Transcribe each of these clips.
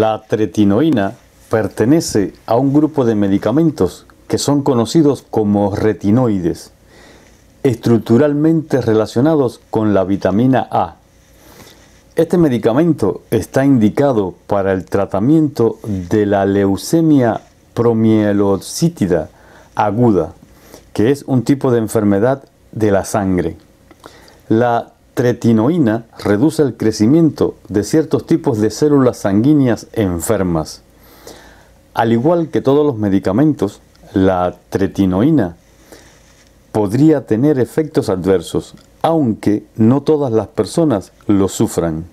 La tretinoína pertenece a un grupo de medicamentos que son conocidos como retinoides, estructuralmente relacionados con la vitamina A. Este medicamento está indicado para el tratamiento de la leucemia promielocítida aguda, que es un tipo de enfermedad de la sangre. La tretinoína reduce el crecimiento de ciertos tipos de células sanguíneas enfermas. Al igual que todos los medicamentos, la tretinoína podría tener efectos adversos, aunque no todas las personas lo sufran.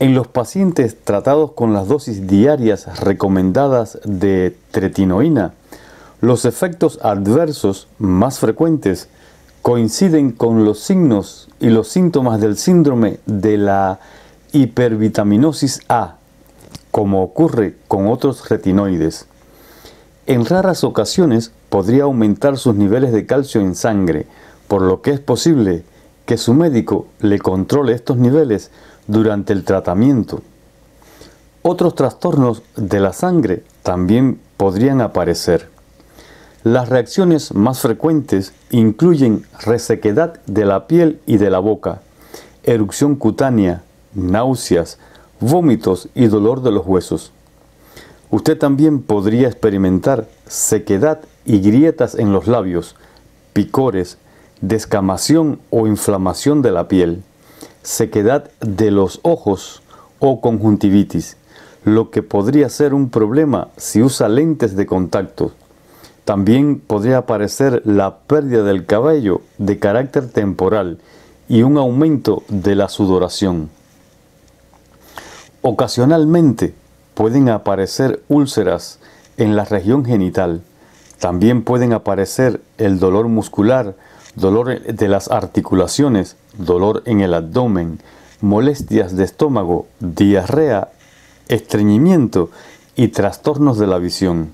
En los pacientes tratados con las dosis diarias recomendadas de tretinoína, los efectos adversos más frecuentes coinciden con los signos y los síntomas del síndrome de la hipervitaminosis A, como ocurre con otros retinoides. En raras ocasiones podría aumentar sus niveles de calcio en sangre, por lo que es posible que su médico le controle estos niveles durante el tratamiento. Otros trastornos de la sangre también podrían aparecer. Las reacciones más frecuentes incluyen resequedad de la piel y de la boca, erupción cutánea, náuseas, vómitos y dolor de los huesos. Usted también podría experimentar sequedad y grietas en los labios, picores, descamación o inflamación de la piel, sequedad de los ojos o conjuntivitis, lo que podría ser un problema si usa lentes de contacto también podría aparecer la pérdida del cabello de carácter temporal y un aumento de la sudoración. Ocasionalmente pueden aparecer úlceras en la región genital. También pueden aparecer el dolor muscular, dolor de las articulaciones, dolor en el abdomen, molestias de estómago, diarrea, estreñimiento y trastornos de la visión.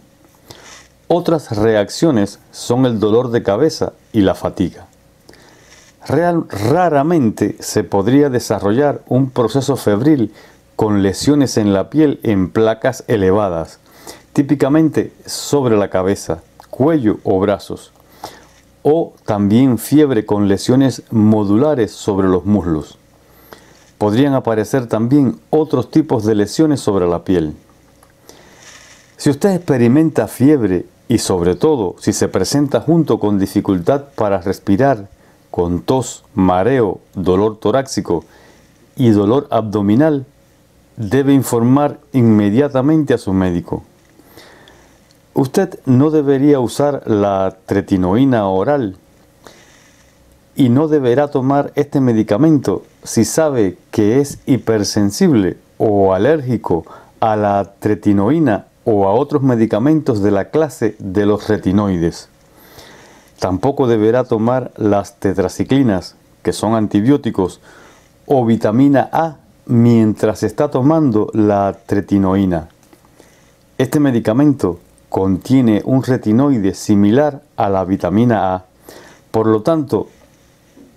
Otras reacciones son el dolor de cabeza y la fatiga. raramente se podría desarrollar un proceso febril con lesiones en la piel en placas elevadas, típicamente sobre la cabeza, cuello o brazos, o también fiebre con lesiones modulares sobre los muslos. Podrían aparecer también otros tipos de lesiones sobre la piel. Si usted experimenta fiebre y sobre todo si se presenta junto con dificultad para respirar, con tos, mareo, dolor torácico y dolor abdominal, debe informar inmediatamente a su médico. Usted no debería usar la tretinoína oral y no deberá tomar este medicamento si sabe que es hipersensible o alérgico a la tretinoína o a otros medicamentos de la clase de los retinoides. Tampoco deberá tomar las tetraciclinas, que son antibióticos, o vitamina A mientras está tomando la tretinoína. Este medicamento contiene un retinoide similar a la vitamina A. Por lo tanto,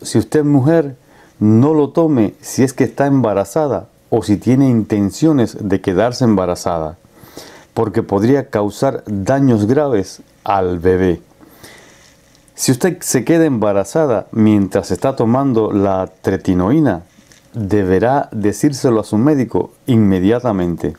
si usted es mujer, no lo tome si es que está embarazada o si tiene intenciones de quedarse embarazada porque podría causar daños graves al bebé. Si usted se queda embarazada mientras está tomando la tretinoína, deberá decírselo a su médico inmediatamente.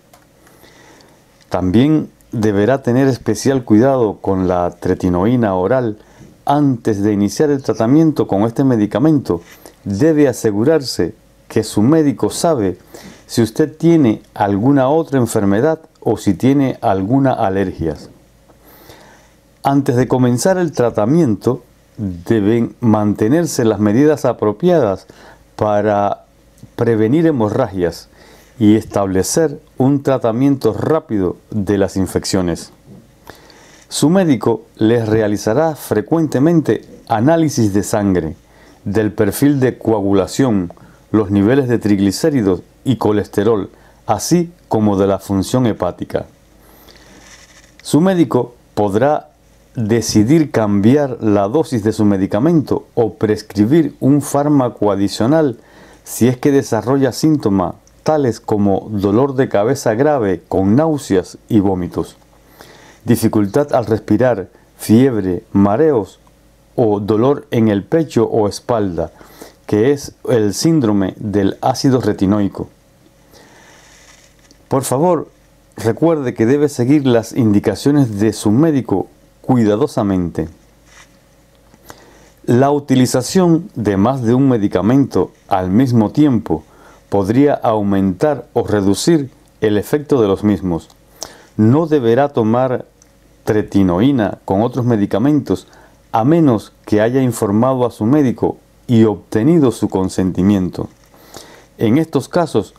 También deberá tener especial cuidado con la tretinoína oral antes de iniciar el tratamiento con este medicamento. Debe asegurarse que su médico sabe si usted tiene alguna otra enfermedad o si tiene alguna alergia. Antes de comenzar el tratamiento, deben mantenerse las medidas apropiadas para prevenir hemorragias y establecer un tratamiento rápido de las infecciones. Su médico les realizará frecuentemente análisis de sangre, del perfil de coagulación, los niveles de triglicéridos y colesterol, así como de la función hepática. Su médico podrá decidir cambiar la dosis de su medicamento o prescribir un fármaco adicional si es que desarrolla síntomas tales como dolor de cabeza grave con náuseas y vómitos, dificultad al respirar, fiebre, mareos o dolor en el pecho o espalda, que es el síndrome del ácido retinoico. Por favor, recuerde que debe seguir las indicaciones de su médico cuidadosamente. La utilización de más de un medicamento al mismo tiempo podría aumentar o reducir el efecto de los mismos. No deberá tomar tretinoína con otros medicamentos a menos que haya informado a su médico y obtenido su consentimiento. En estos casos,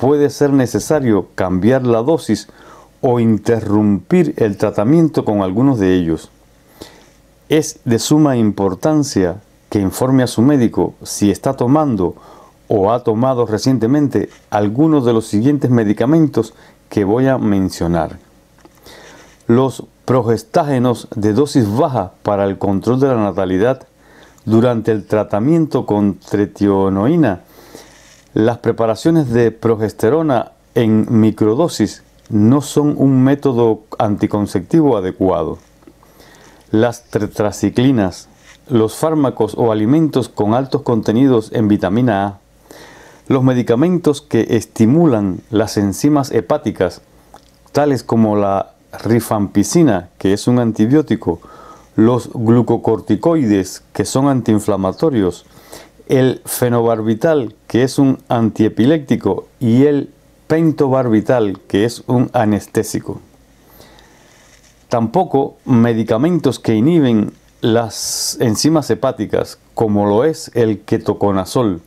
puede ser necesario cambiar la dosis o interrumpir el tratamiento con algunos de ellos. Es de suma importancia que informe a su médico si está tomando o ha tomado recientemente algunos de los siguientes medicamentos que voy a mencionar. Los progestágenos de dosis baja para el control de la natalidad durante el tratamiento con tretionoína las preparaciones de progesterona en microdosis no son un método anticonceptivo adecuado. Las tetraciclinas, los fármacos o alimentos con altos contenidos en vitamina A, los medicamentos que estimulan las enzimas hepáticas, tales como la rifampicina, que es un antibiótico, los glucocorticoides, que son antiinflamatorios, el fenobarbital, que es un antiepiléptico, y el pentobarbital, que es un anestésico. Tampoco medicamentos que inhiben las enzimas hepáticas, como lo es el ketoconazol,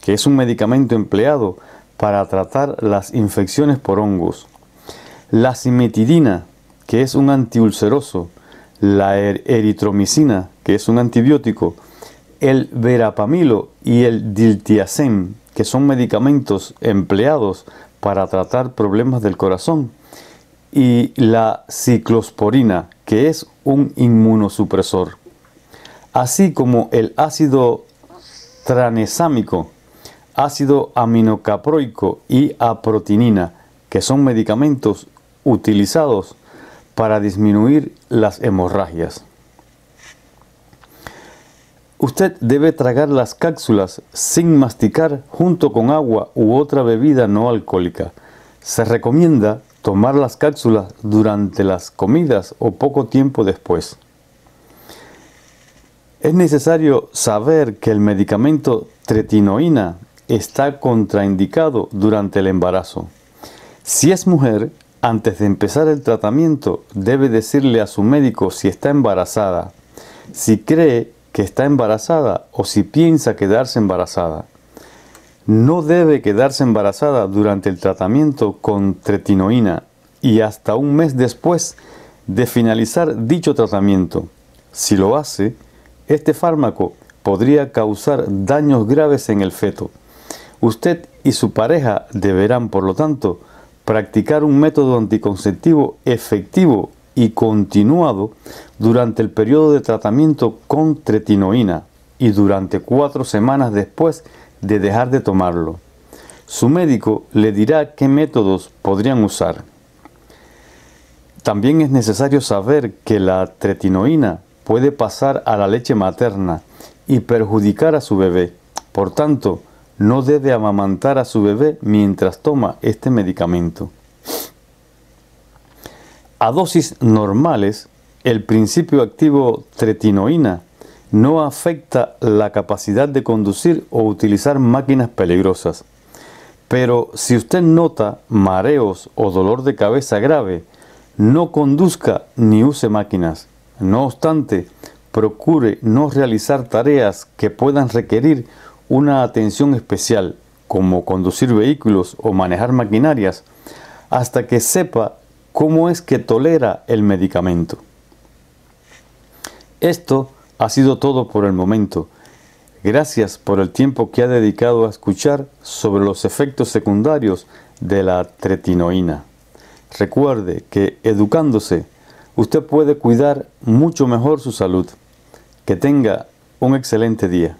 que es un medicamento empleado para tratar las infecciones por hongos. La cimetidina, que es un antiulceroso, la er-, eritromicina, que es un antibiótico, el verapamilo y el diltiazem, que son medicamentos empleados para tratar problemas del corazón, y la ciclosporina, que es un inmunosupresor, así como el ácido tranesámico, ácido aminocaproico y aprotinina, que son medicamentos utilizados para disminuir las hemorragias. Usted debe tragar las cápsulas sin masticar junto con agua u otra bebida no alcohólica. Se recomienda tomar las cápsulas durante las comidas o poco tiempo después. Es necesario saber que el medicamento tretinoína está contraindicado durante el embarazo. Si es mujer, antes de empezar el tratamiento debe decirle a su médico si está embarazada. Si cree que está embarazada o si piensa quedarse embarazada. No debe quedarse embarazada durante el tratamiento con tretinoína y hasta un mes después de finalizar dicho tratamiento. Si lo hace, este fármaco podría causar daños graves en el feto. Usted y su pareja deberán, por lo tanto, practicar un método anticonceptivo efectivo y continuado durante el periodo de tratamiento con tretinoína y durante cuatro semanas después de dejar de tomarlo. Su médico le dirá qué métodos podrían usar. También es necesario saber que la tretinoína puede pasar a la leche materna y perjudicar a su bebé. Por tanto, no debe amamantar a su bebé mientras toma este medicamento. A dosis normales, el principio activo tretinoína no afecta la capacidad de conducir o utilizar máquinas peligrosas. Pero si usted nota mareos o dolor de cabeza grave, no conduzca ni use máquinas. No obstante, procure no realizar tareas que puedan requerir una atención especial, como conducir vehículos o manejar maquinarias, hasta que sepa cómo es que tolera el medicamento. Esto ha sido todo por el momento. Gracias por el tiempo que ha dedicado a escuchar sobre los efectos secundarios de la tretinoína. Recuerde que educándose, usted puede cuidar mucho mejor su salud. Que tenga un excelente día.